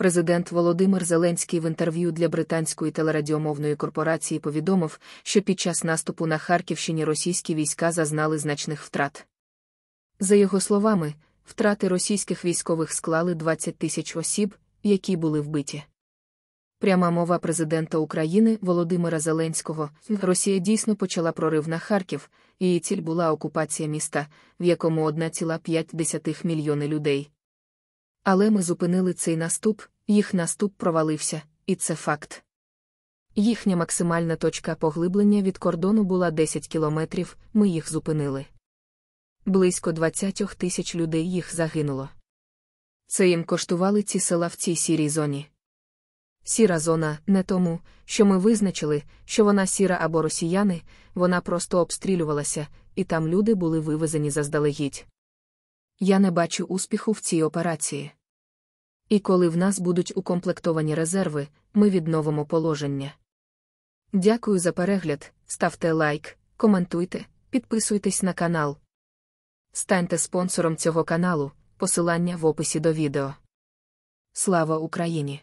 Президент Володимир Зеленський в інтерв'ю для британської телерадіомовної корпорації повідомив, що під час наступу на Харківщині російські війська зазнали значних втрат. За його словами, втрати російських військових склали 20 тисяч осіб, які були вбиті. Пряма мова президента України Володимира Зеленського Росія дійсно почала прорив на Харків, її ціль була окупація міста, в якому 1,5 мільйони людей. Але ми зупинили цей наступ, їх наступ провалився, і це факт. Їхня максимальна точка поглиблення від кордону була 10 кілометрів, ми їх зупинили. Близько 20 тисяч людей їх загинуло. Це їм коштували ці села в цій сірій зоні. Сіра зона не тому, що ми визначили, що вона сіра або росіяни, вона просто обстрілювалася, і там люди були вивезені заздалегідь. Я не бачу успіху в цій операції. І коли в нас будуть укомплектовані резерви, ми відновимо положення. Дякую за перегляд, ставте лайк, коментуйте, підписуйтесь на канал. Станьте спонсором цього каналу, посилання в описі до відео. Слава Україні!